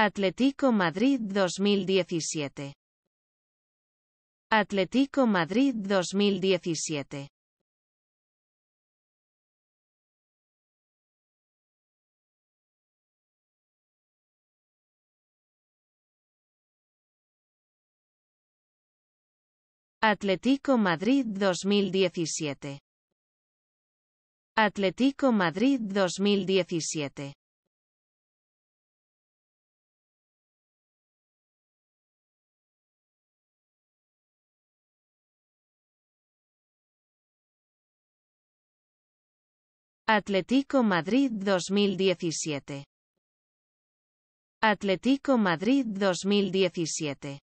Atlético Madrid 2017. Atlético Madrid 2017. Atlético Madrid 2017. Atlético Madrid 2017. Atlético Madrid 2017. Atlético Madrid 2017.